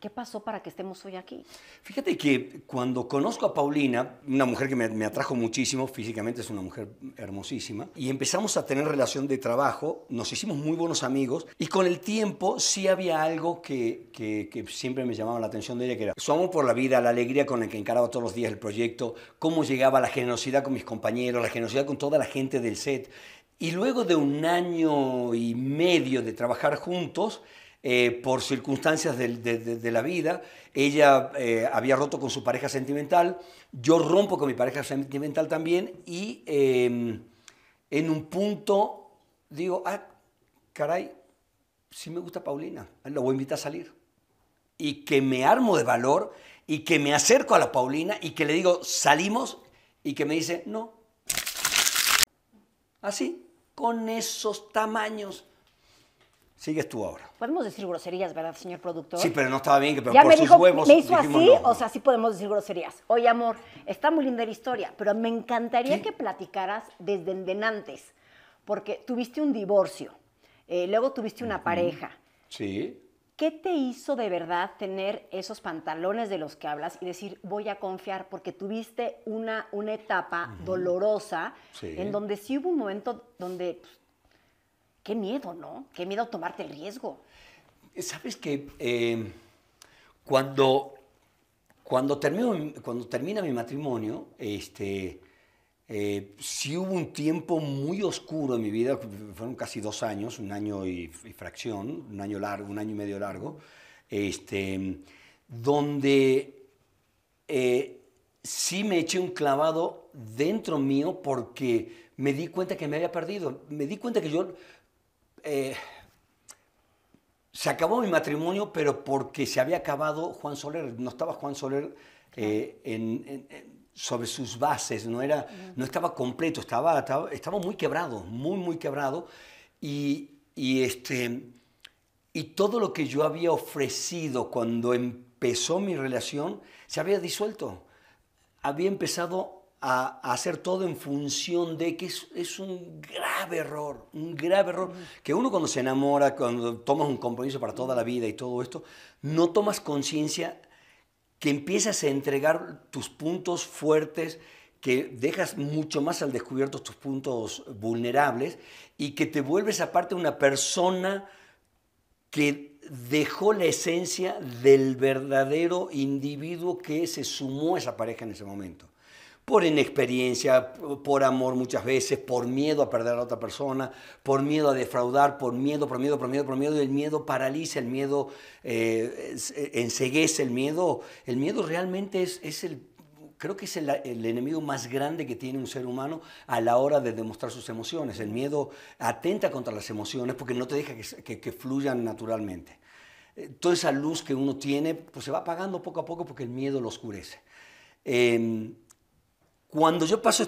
¿Qué pasó para que estemos hoy aquí? Fíjate que cuando conozco a Paulina, una mujer que me, atrajo muchísimo, físicamente es una mujer hermosísima, y empezamos a tener relación de trabajo, nos hicimos muy buenos amigos, y con el tiempo sí había algo que, que siempre me llamaba la atención de ella, que era su amor por la vida, la alegría con la que encaraba todos los días el proyecto, cómo llegaba la generosidad con mis compañeros, la generosidad con toda la gente del set. Y luego de un año y medio de trabajar juntos, eh, por circunstancias de, la vida. Ella eh, había roto con su pareja sentimental, yo rompo con mi pareja sentimental también y em, en un punto digo, ah, caray, sí me gusta Paulina, la voy a invitar a salir. Y que me armo de valor y que me acerco a la Paulina y que le digo, salimos y que me dice, no. Así, con esos tamaños Sigues tú ahora. Podemos decir groserías, ¿verdad, señor productor? Sí, pero no estaba bien que por sus huevos. Me hizo así, o sea, sí podemos decir groserías. Oye, amor, está muy linda la historia, pero me encantaría que platicaras desde antes, porque tuviste un divorcio, eh, luego tuviste una pareja. Sí. ¿Qué te hizo de verdad tener esos pantalones de los que hablas y decir, voy a confiar? Porque tuviste una, una etapa dolorosa en donde sí hubo un momento donde pues, qué miedo, ¿no? Qué miedo tomarte el riesgo. Sabes que eh, cuando, cuando, termino, cuando termina mi matrimonio, este, eh, sí hubo un tiempo muy oscuro en mi vida, fueron casi dos años, un año y, fracción, un año largo, un año y medio largo, este, donde eh, sí me eché un clavado dentro mío porque me di cuenta que me había perdido, me di cuenta que yo eh, se acabó mi matrimonio, pero porque se había acabado Juan Soler, no estaba Juan Soler eh, sobre sus bases, no, era, no estaba completo, estaba, estaba, muy quebrado, muy, muy quebrado. Y, y, este, y todo lo que yo había ofrecido cuando empezó mi relación se había disuelto. Había empezado a, hacer todo en función de que es, es, un grave error, un grave error, que uno cuando se enamora, cuando tomas un compromiso para toda la vida y todo esto, no tomas conciencia que empiezas a entregar tus puntos fuertes, que dejas mucho más al descubierto tus puntos vulnerables y que te vuelves aparte una persona que dejó la esencia del verdadero individuo que se sumó a esa pareja en ese momento por inexperiencia, por amor muchas veces, por miedo a perder a otra persona, por miedo a defraudar, por miedo, por miedo, por miedo, por miedo. el miedo paraliza, el miedo eh, eh, enseguece, el miedo, el miedo realmente es, es el creo que es el, enemigo más grande que tiene un ser humano a la hora de demostrar sus emociones. El miedo atenta contra las emociones porque no te deja que, fluyan naturalmente. Eh, toda esa luz que uno tiene pues se va apagando poco a poco porque el miedo lo oscurece. Em, cuando yo paso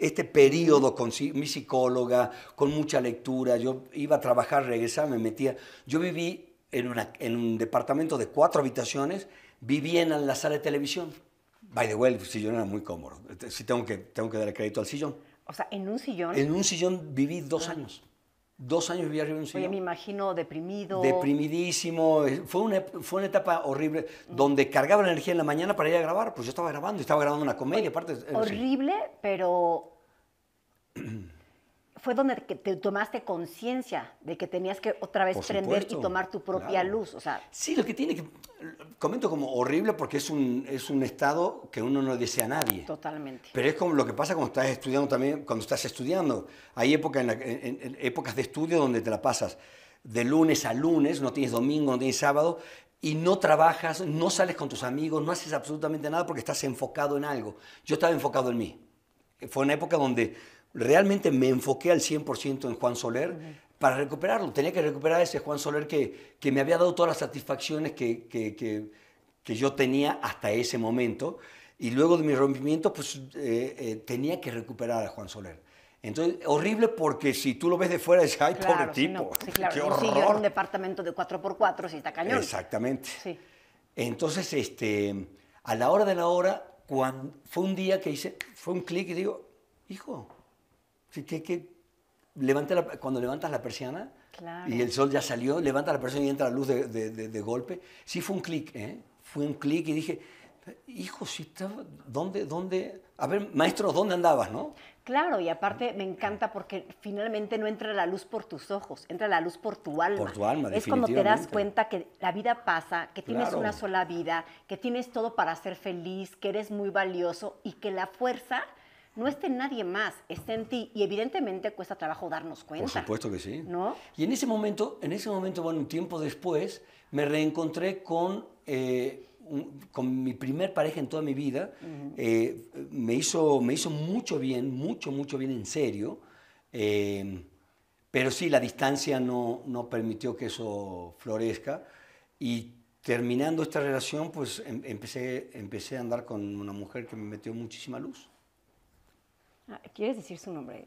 este periodo con mi psicóloga, con mucha lectura, yo iba a trabajar, regresaba, me metía. Yo viví en, en un departamento de cuatro habitaciones, vivía en la sala de televisión. By the way, el sillón era muy cómodo. Este, sí tengo que, tengo que dar crédito al sillón. O sea, ¿en un sillón? En un sillón viví dos años. Dos años vivía arriba de me imagino deprimido. Deprimidísimo. Fue una, fue una etapa horrible mm. donde cargaba la energía en la mañana para ir a grabar. Pues yo estaba grabando, estaba grabando una comedia. Eh, horrible, pero fue donde te, tomaste conciencia de que tenías que otra vez prender y tomar tu propia luz. O sea. Sí, lo que tiene que. Comento como horrible porque es un, es un estado que uno no desea a nadie. Totalmente. Pero es como lo que pasa cuando estás estudiando también, cuando estás estudiando. Hay época en épocas de estudio donde te la pasas de lunes a lunes, no tienes domingo, no tienes sábado, y no trabajas, no sales con tus amigos, no haces absolutamente nada porque estás enfocado en algo. Yo estaba enfocado en mí. Fue una época donde realmente me enfoqué al 100% en Juan Soler para recuperarlo. Tenía que recuperar a ese Juan Soler que, me había dado todas las satisfacciones que, que, yo tenía hasta ese momento. Y luego de mi rompimiento, pues eh, eh, tenía que recuperar a Juan Soler. Entonces, horrible porque si tú lo ves de fuera, dices, ay, pobre tipo. Qué horror. un departamento de 4x4, si está cañón. Exactamente. Entonces, este, a la hora de la hora, fue un día que hice, fue un clic y digo, hijo, levanta cuando levantas la persiana y el sol ya salió, levanta la persiana y entra la luz de, de, golpe. Sí fue un clic, ¿eh? Fue un clic y dije, hijo, si estaba, ¿dónde, dónde? A ver, maestro, ¿dónde andabas, no? Claro, y aparte me encanta porque finalmente no entra la luz por tus ojos, entra la luz por tu alma. Por tu alma, Es como te das cuenta que la vida pasa, que tienes una sola vida, que tienes todo para ser feliz, que eres muy valioso y que la fuerza no esté nadie más, esté en ti. Y evidentemente cuesta trabajo darnos cuenta. Por supuesto que sí. ¿No? Y en ese momento, en ese momento, bueno, un tiempo después, me reencontré con, eh, con mi primer pareja en toda mi vida. Eh, me, hizo, me hizo mucho bien, mucho, mucho bien en serio. Em, pero sí, la distancia no, no permitió que eso florezca. Y terminando esta relación, pues em, empecé, empecé a andar con una mujer que me metió muchísima luz. Ah, ¿Quieres decir su nombre?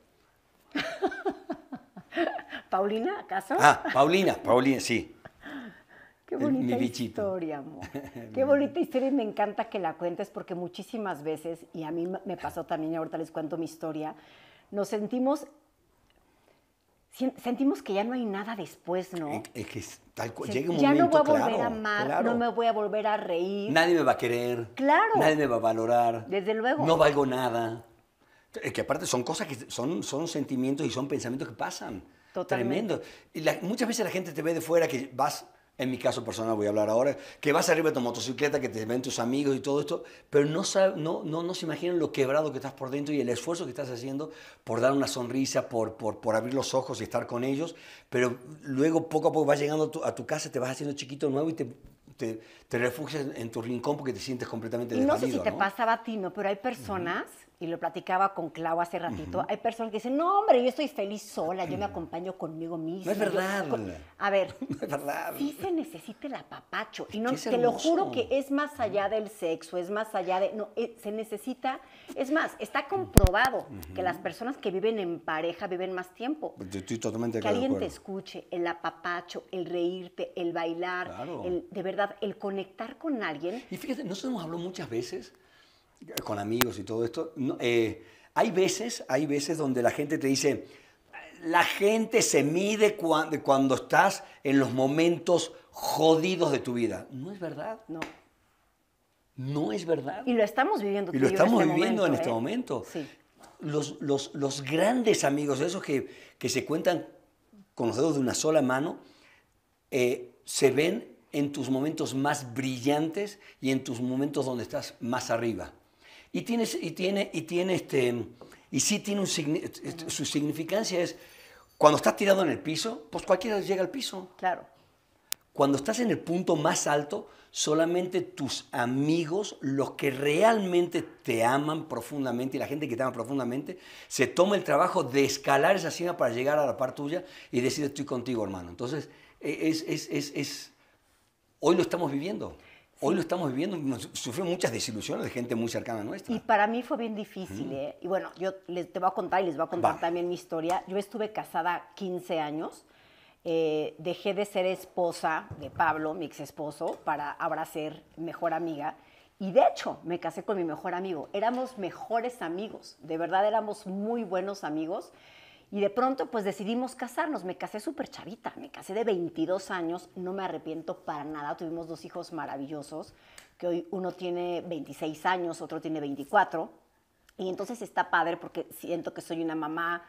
¿Paulina, acaso? Ah, Paulina, Paulina, sí. Qué bonita historia, amor. Qué bonita historia y me encanta que la cuentes porque muchísimas veces, y a mí me pasó también, ahorita les cuento mi historia, nos sentimos sentimos que ya no hay nada después, ¿no? Es que tal un ya no voy a volver a amar, no me voy a volver a reír. Nadie me va a querer. Claro. Nadie me va a valorar. Desde luego. No valgo nada. Eh, que aparte son cosas que son, son sentimientos y son pensamientos que pasan. Tremendo. Y muchas veces la gente te ve de fuera que vas, en mi caso personal voy a hablar ahora, que vas arriba de tu motocicleta, que te ven tus amigos y todo esto, pero no, no, no, se imaginan lo quebrado que estás por dentro y el esfuerzo que estás haciendo por dar una sonrisa, por, por, por abrir los ojos y estar con ellos, pero luego poco a poco vas llegando a tu, casa, te vas haciendo chiquito nuevo y te te, refugias en tu rincón porque te sientes completamente Y No sé si te pasa pasaba a ti, ¿no? Pero hay personas y lo platicaba con Clau hace ratito, hay personas que dicen, no, hombre, yo estoy feliz sola, yo me acompaño conmigo misma. No es verdad. a ver, no es verdad. se necesita el apapacho. Y no, te lo juro que es más allá del sexo, es más allá de... No, eh, se necesita... Es más, está comprobado que las personas que viven en pareja viven más tiempo. Pues estoy totalmente Que alguien te escuche, el apapacho, el reírte, el bailar, de verdad, el conectar con alguien. Y fíjate, nosotros nos hablamos muchas veces con amigos y todo esto, eh, hay veces, hay veces donde la gente te dice, la gente se mide cuando estás en los momentos jodidos de tu vida. No es verdad. No. No es verdad. Y lo estamos viviendo. Y lo estamos este viviendo en este ¿eh? momento. Los, grandes amigos, esos que, se cuentan con los dedos de una sola mano, eh, se ven en tus momentos más brillantes y en tus momentos donde estás más arriba. Y tiene, y tiene, y tiene este, y sí tiene su significancia es, cuando estás tirado en el piso, pues cualquiera llega al piso. Claro. Cuando estás en el punto más alto, solamente tus amigos, los que realmente te aman profundamente y la gente que te ama profundamente, se toma el trabajo de escalar esa cima para llegar a la par tuya y decir estoy contigo, hermano. Entonces, e, es hoy lo estamos viviendo. Hoy lo estamos viviendo, sufrimos muchas desilusiones de gente muy cercana a nuestra. Y para mí fue bien difícil, ¿eh? Y bueno, yo les, te voy a contar y les voy a contar también mi historia. Yo estuve casada 15 años. Eh, dejé de ser esposa de Pablo, mi ex esposo, para ahora ser mejor amiga. Y de hecho, me casé con mi mejor amigo. Éramos mejores amigos, de verdad éramos muy buenos amigos. Y de pronto pues decidimos casarnos. Me casé súper chavita, me casé de 22 años, no me arrepiento para nada. Tuvimos dos hijos maravillosos, que hoy uno tiene 26 años, otro tiene 24. Y entonces está padre porque siento que soy una mamá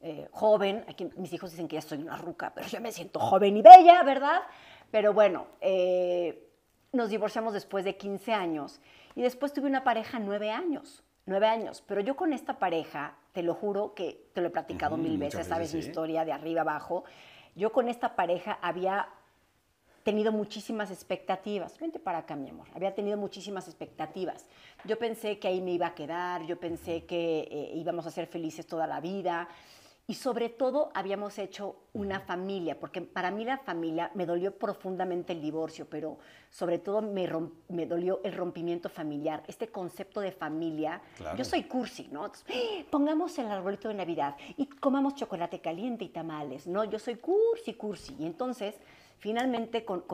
eh, joven. Aquí mis hijos dicen que ya soy una ruca, pero yo me siento joven y bella, ¿verdad? Pero bueno, eh, nos divorciamos después de 15 años y después tuve una pareja nueve años nueve años. Pero yo con esta pareja, te lo juro que te lo he platicado mil veces, sabes mi historia de arriba abajo. Yo con esta pareja había tenido muchísimas expectativas. Vente para acá, mi amor. Había tenido muchísimas expectativas. Yo pensé que ahí me iba a quedar, yo pensé que eh, íbamos a ser felices toda la vida y sobre todo habíamos hecho una familia, porque para mí la familia me dolió profundamente el divorcio, pero sobre todo me, dolió el rompimiento familiar, este concepto de familia. Yo soy cursi, ¿no? ¡ah! pongamos el arbolito de Navidad y comamos chocolate caliente y tamales, ¿no? Yo soy cursi, cursi. Y entonces, finalmente con,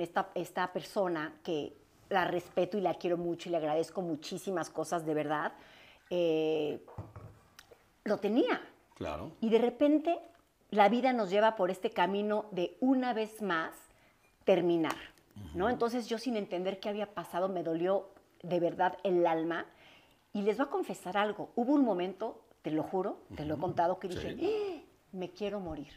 esta, esta persona que la respeto y la quiero mucho y le agradezco muchísimas cosas de verdad, eh, lo tenía y de repente la vida nos lleva por este camino de una vez más terminar, ¿no? Entonces yo sin entender qué había pasado me dolió de verdad el alma y les voy a confesar algo. Hubo un momento, te lo juro, te lo he contado, que dije, me quiero morir.